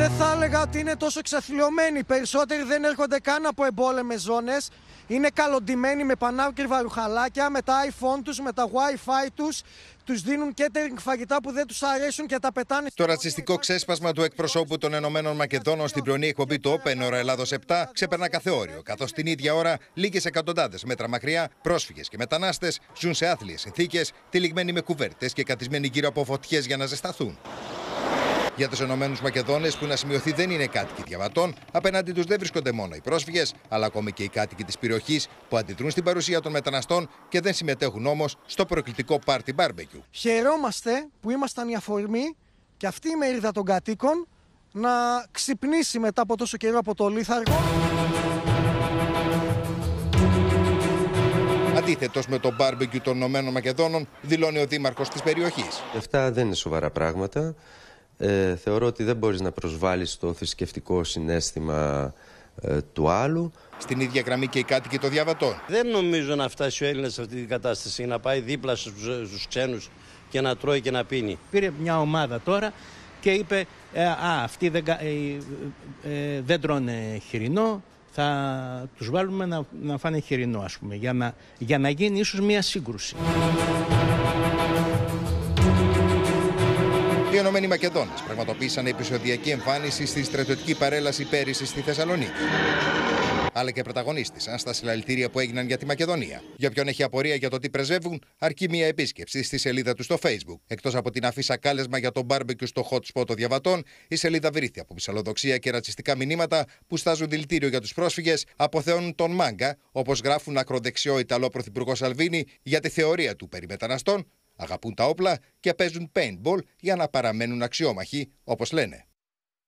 Δεν θα έλεγα ότι είναι τόσο εξαθλειωμένοι. Περισσότεροι δεν έρχονται καν από εμπόλεμες ζώνες. Είναι καλοντημένοι με πανάκριβα ρουχαλάκια, με τα iPhone τους, με τα WiFi τους. Τους δίνουν catering φαγητά που δεν τους αρέσουν και τα πετάνε. Το ρατσιστικό ξέσπασμα του εκπροσώπου των Ενωμένων Μακεδόνων στην πρωινή εκπομπή του Open ώρα Ελλάδος 7 ξέπερνα κάθε όριο. Καθώς την ίδια ώρα, λίγες εκατοντάδες μέτρα μακριά, πρόσφυγες και μετανάστες ζουν σε άθλιες συνθήκες, τυλιγμένοι με κουβέρτες και κατισμένοι γύρω από φωτιές για να ζεσταθούν. Για τους Ενωμένους Μακεδόνες, που να σημειωθεί δεν είναι κάτοικοι διαβατών, απέναντι τους δεν βρίσκονται μόνο οι πρόσφυγες, αλλά ακόμη και οι κάτοικοι της περιοχής που αντιδρούν στην παρουσία των μεταναστών και δεν συμμετέχουν όμως στο προκλητικό πάρτι μπάρμπεκιου. Χαιρόμαστε που ήμασταν η αφορμή και αυτή η μερίδα των κατοίκων να ξυπνήσει μετά από τόσο καιρό από το λίθαργο. Αντίθετος με το μπάρμπεκιου των Ηνωμένων Μακεδόνων, δηλώνει ο δήμαρχος της περιοχής. Αυτά δεν είναι σοβαρά πράγματα ε, θεωρώ ότι δεν μπορείς να προσβάλλεις το θρησκευτικό συνέστημα ε, του άλλου. Στην ίδια γραμμή και οι κάτοικοι των διαβατών. Δεν νομίζω να φτάσει ο Έλληνας σε αυτή την κατάσταση, να πάει δίπλα στους ξένους και να τρώει και να πίνει. Πήρε μια ομάδα τώρα και είπε ε, «Α, αυτοί δεν, ε, ε, δεν τρώνε χοιρινό, θα τους βάλουμε να, να φάνε χοιρινό, ας πούμε, για να, για να γίνει ίσως μια σύγκρουση». Ενωμένοι Μακεδόνες πραγματοποίησαν επεισοδιακή εμφάνιση στη στρατιωτική παρέλαση πέρυσι στη Θεσσαλονίκη. Αλλά και πρωταγωνίστησαν στα συλλαλητήρια που έγιναν για τη Μακεδονία. Για ποιον έχει απορία για το τι πρεσβεύουν, αρκεί μια επίσκεψη στη σελίδα του στο Facebook. Εκτός από την αφήσα κάλεσμα για το μπάρμπεκιου στο hot spot των διαβατών, η σελίδα βρήθη από μυσαλλοδοξία και ρατσιστικά μηνύματα που στάζουν δηλητήριο για τους πρόσφυγες, αποθεώνουν τον Μάγκα, όπως γράφουν ακροδεξιό Ιταλό Πρωθυπουργός Σαλβίνη, για τη θεωρία του περί μεταναστών αγαπούν τα όπλα και παίζουν paintball για να παραμένουν αξιόμαχοι, όπως λένε.